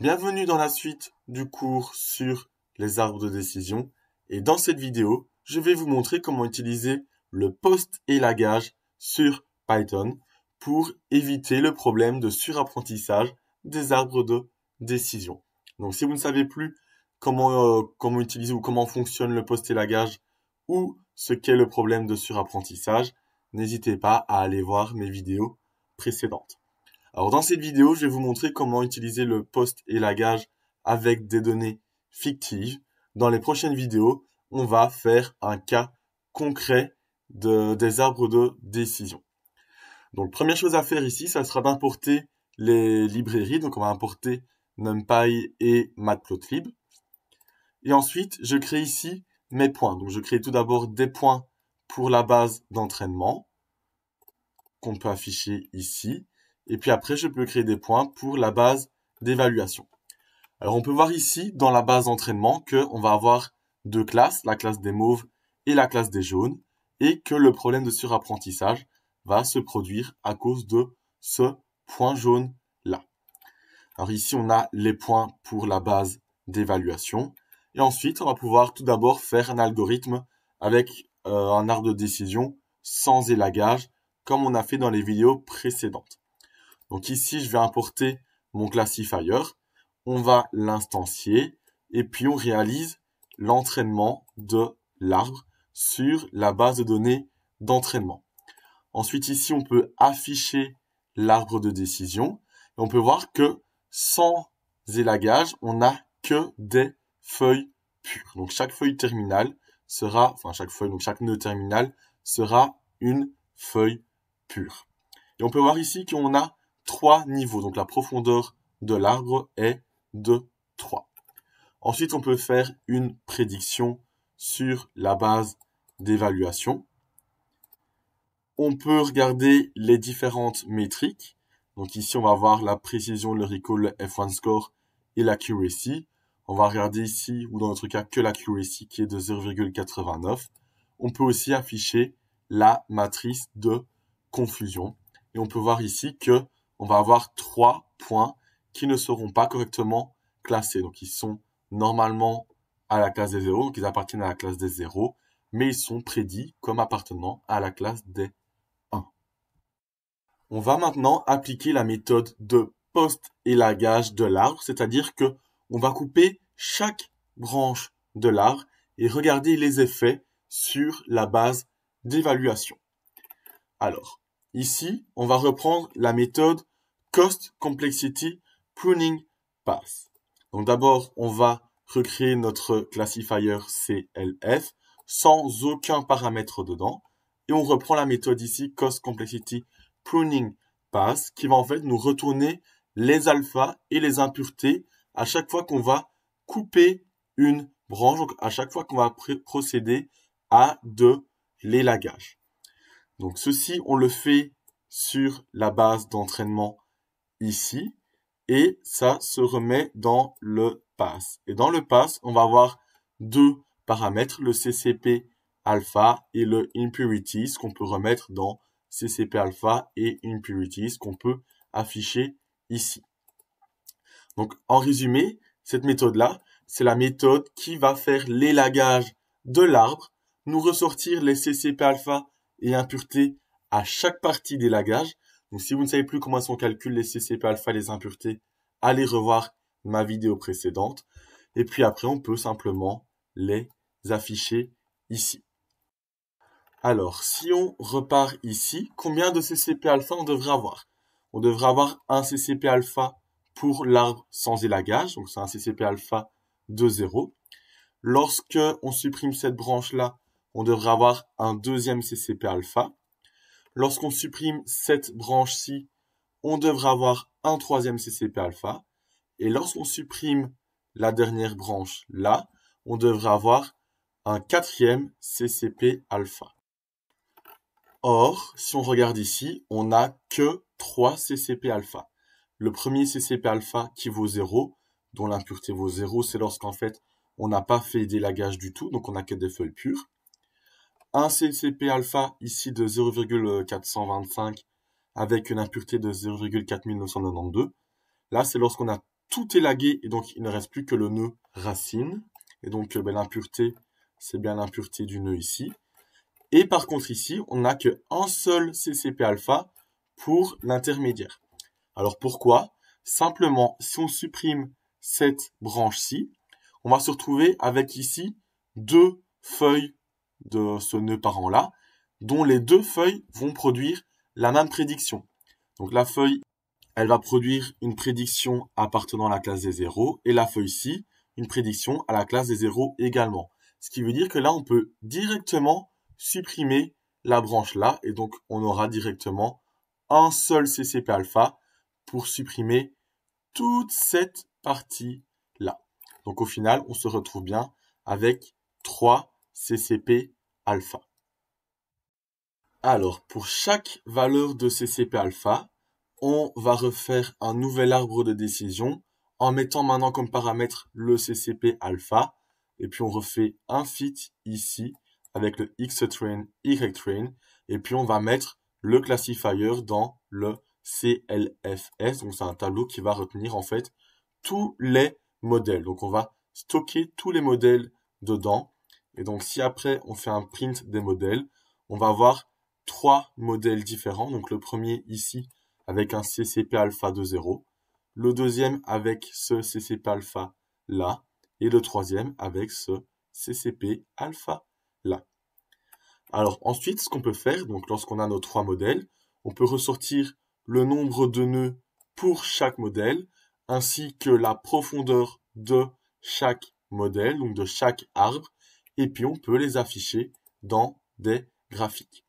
Bienvenue dans la suite du cours sur les arbres de décision et dans cette vidéo, je vais vous montrer comment utiliser le post-élagage sur Python pour éviter le problème de surapprentissage des arbres de décision. Donc si vous ne savez plus comment, euh, comment utiliser ou comment fonctionne le post-élagage ou ce qu'est le problème de surapprentissage, n'hésitez pas à aller voir mes vidéos précédentes. Alors dans cette vidéo, je vais vous montrer comment utiliser le poste post gage avec des données fictives. Dans les prochaines vidéos, on va faire un cas concret des arbres de décision. Donc première chose à faire ici, ça sera d'importer les librairies. Donc on va importer NumPy et Matplotlib. Et ensuite, je crée ici mes points. Donc je crée tout d'abord des points pour la base d'entraînement qu'on peut afficher ici. Et puis après, je peux créer des points pour la base d'évaluation. Alors on peut voir ici dans la base d'entraînement qu'on va avoir deux classes, la classe des mauves et la classe des jaunes, et que le problème de surapprentissage va se produire à cause de ce point jaune là. Alors ici on a les points pour la base d'évaluation, et ensuite on va pouvoir tout d'abord faire un algorithme avec euh, un art de décision sans élagage, comme on a fait dans les vidéos précédentes. Donc ici, je vais importer mon classifier, on va l'instancier, et puis on réalise l'entraînement de l'arbre sur la base de données d'entraînement. Ensuite, ici, on peut afficher l'arbre de décision. Et on peut voir que sans élagage, on n'a que des feuilles pures. Donc, chaque feuille terminale sera, enfin, chaque feuille, donc chaque nœud terminal sera une feuille pure. Et on peut voir ici qu'on a trois niveaux. Donc la profondeur de l'arbre est de 3. Ensuite, on peut faire une prédiction sur la base d'évaluation. On peut regarder les différentes métriques. Donc ici, on va voir la précision, le recall, le F1 score et l'accuracy. On va regarder ici, ou dans notre cas, que l'accuracy qui est de 0,89. On peut aussi afficher la matrice de confusion. Et on peut voir ici que on va avoir trois points qui ne seront pas correctement classés. Donc, ils sont normalement à la classe des zéros, donc ils appartiennent à la classe des zéros, mais ils sont prédits comme appartenant à la classe des 1. On va maintenant appliquer la méthode de post-élagage de l'arbre, c'est-à-dire que on va couper chaque branche de l'arbre et regarder les effets sur la base d'évaluation. Alors, ici, on va reprendre la méthode Cost Complexity Pruning pass. Donc d'abord, on va recréer notre classifier CLF sans aucun paramètre dedans. Et on reprend la méthode ici, Cost Complexity Pruning pass qui va en fait nous retourner les alphas et les impuretés à chaque fois qu'on va couper une branche, donc à chaque fois qu'on va procéder à de l'élagage. Donc ceci, on le fait sur la base d'entraînement ici et ça se remet dans le pass. Et dans le pass, on va avoir deux paramètres, le CCP alpha et le impurities qu'on peut remettre dans CCP alpha et impurities qu'on peut afficher ici. Donc en résumé, cette méthode-là, c'est la méthode qui va faire l'élagage de l'arbre, nous ressortir les CCP alpha et impuretés à chaque partie d'élagage donc si vous ne savez plus comment sont calculés les CCP alpha les impuretés, allez revoir ma vidéo précédente. Et puis après, on peut simplement les afficher ici. Alors, si on repart ici, combien de CCP alpha on devrait avoir On devrait avoir un CCP alpha pour l'arbre sans élagage, donc c'est un CCP alpha de 0. Lorsque on supprime cette branche-là, on devrait avoir un deuxième CCP alpha. Lorsqu'on supprime cette branche-ci, on devrait avoir un troisième CCP alpha. Et lorsqu'on supprime la dernière branche là, on devrait avoir un quatrième CCP alpha. Or, si on regarde ici, on n'a que trois CCP alpha. Le premier CCP alpha qui vaut 0, dont l'impureté vaut 0, c'est lorsqu'en fait on n'a pas fait d'élagage du tout, donc on n'a que des feuilles pures un CCP alpha ici de 0,425 avec une impureté de 0,4992. Là, c'est lorsqu'on a tout élagué et donc il ne reste plus que le nœud racine. Et donc euh, ben, l'impureté, c'est bien l'impureté du nœud ici. Et par contre ici, on n'a qu'un seul CCP alpha pour l'intermédiaire. Alors pourquoi Simplement, si on supprime cette branche-ci, on va se retrouver avec ici deux feuilles de ce nœud parent-là, dont les deux feuilles vont produire la même prédiction. Donc la feuille, elle va produire une prédiction appartenant à la classe des zéros, et la feuille ci, une prédiction à la classe des zéros également. Ce qui veut dire que là, on peut directement supprimer la branche là, et donc on aura directement un seul CCP alpha pour supprimer toute cette partie là. Donc au final, on se retrouve bien avec trois CCP alpha. Alors, pour chaque valeur de CCP alpha, on va refaire un nouvel arbre de décision en mettant maintenant comme paramètre le CCP alpha. Et puis on refait un fit ici avec le X train, Y train. Et puis on va mettre le classifier dans le CLFS. Donc c'est un tableau qui va retenir en fait tous les modèles. Donc on va stocker tous les modèles dedans. Et donc, si après, on fait un print des modèles, on va avoir trois modèles différents. Donc, le premier ici, avec un CCP alpha de 0. Le deuxième avec ce CCP alpha là. Et le troisième avec ce CCP alpha là. Alors ensuite, ce qu'on peut faire, donc lorsqu'on a nos trois modèles, on peut ressortir le nombre de nœuds pour chaque modèle, ainsi que la profondeur de chaque modèle, donc de chaque arbre, et puis on peut les afficher dans des graphiques.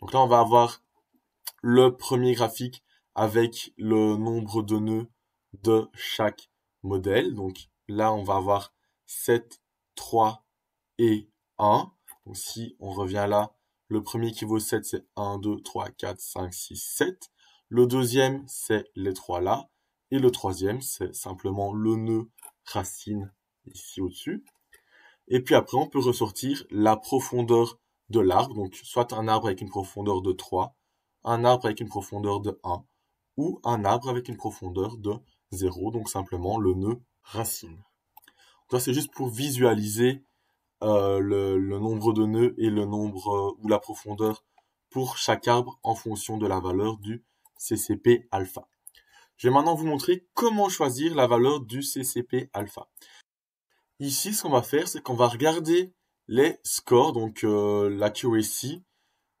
Donc là, on va avoir le premier graphique avec le nombre de nœuds de chaque modèle. Donc là, on va avoir 7, 3 et 1. Donc si on revient là, le premier qui vaut 7, c'est 1, 2, 3, 4, 5, 6, 7. Le deuxième, c'est les trois là. Et le troisième, c'est simplement le nœud racine ici au-dessus. Et puis après, on peut ressortir la profondeur de l'arbre, donc soit un arbre avec une profondeur de 3, un arbre avec une profondeur de 1, ou un arbre avec une profondeur de 0, donc simplement le nœud racine. Ça, c'est juste pour visualiser euh, le, nombre de nœuds et le nombre euh, ou la profondeur pour chaque arbre en fonction de la valeur du CCP alpha. Je vais maintenant vous montrer comment choisir la valeur du CCP alpha. Ici, ce qu'on va faire, c'est qu'on va regarder les scores, donc euh, la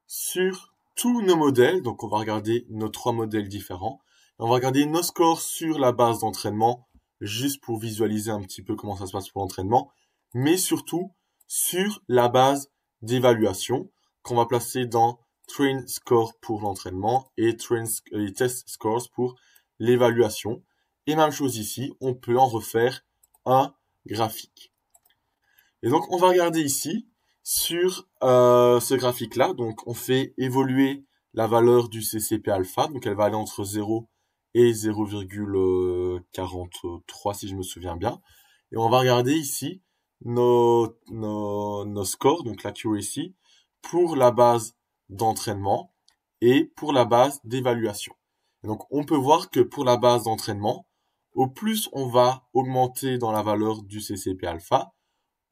sur tous nos modèles. Donc on va regarder nos trois modèles différents. on va regarder nos scores sur la base d'entraînement, juste pour visualiser un petit peu comment ça se passe pour l'entraînement. Mais surtout, sur la base d'évaluation, qu'on va placer dans Train Score pour l'entraînement et, train, et Test Scores pour l'évaluation. Et même chose ici, on peut en refaire un graphique. Et donc, on va regarder ici sur euh, ce graphique-là. Donc, on fait évoluer la valeur du CCP alpha. Donc, elle va aller entre 0 et 0,43 si je me souviens bien. Et on va regarder ici nos, nos, scores, donc la QAC, pour la base d'entraînement et pour la base d'évaluation. Donc on peut voir que pour la base d'entraînement, au plus on va augmenter dans la valeur du CCP alpha,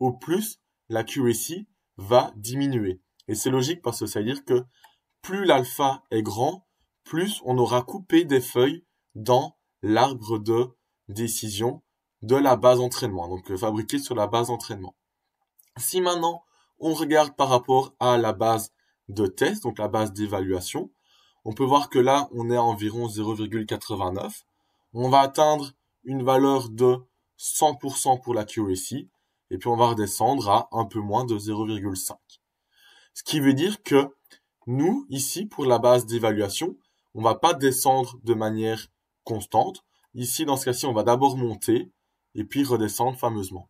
au plus la QSI va diminuer. Et c'est logique parce que ça veut dire que plus l'alpha est grand, plus on aura coupé des feuilles dans l'arbre de décision de la base d'entraînement, donc euh, fabriqué sur la base d'entraînement. Si maintenant on regarde par rapport à la base de test, donc la base d'évaluation, on peut voir que là on est à environ 0,89 on va atteindre une valeur de 100% pour l'accuracy, et puis on va redescendre à un peu moins de 0,5. Ce qui veut dire que nous, ici, pour la base d'évaluation, on va pas descendre de manière constante. Ici, dans ce cas-ci, on va d'abord monter et puis redescendre fameusement.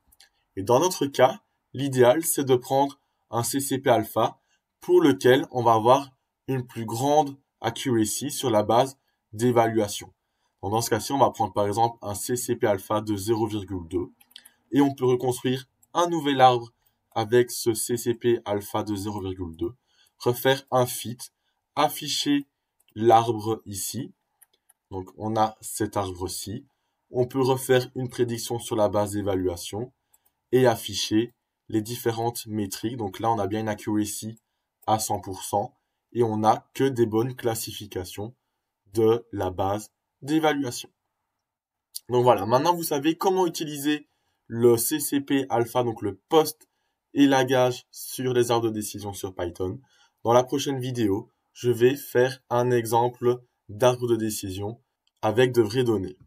Et dans notre cas, l'idéal, c'est de prendre un CCP alpha pour lequel on va avoir une plus grande accuracy sur la base d'évaluation dans ce cas-ci, on va prendre par exemple un CCP alpha de 0,2 et on peut reconstruire un nouvel arbre avec ce CCP alpha de 0,2, refaire un fit, afficher l'arbre ici. Donc on a cet arbre-ci. On peut refaire une prédiction sur la base d'évaluation et afficher les différentes métriques. Donc là, on a bien une accuracy à 100% et on n'a que des bonnes classifications de la base d'évaluation. Donc voilà, maintenant vous savez comment utiliser le CCP alpha, donc le post gage sur les arbres de décision sur Python. Dans la prochaine vidéo, je vais faire un exemple d'arbre de décision avec de vraies données.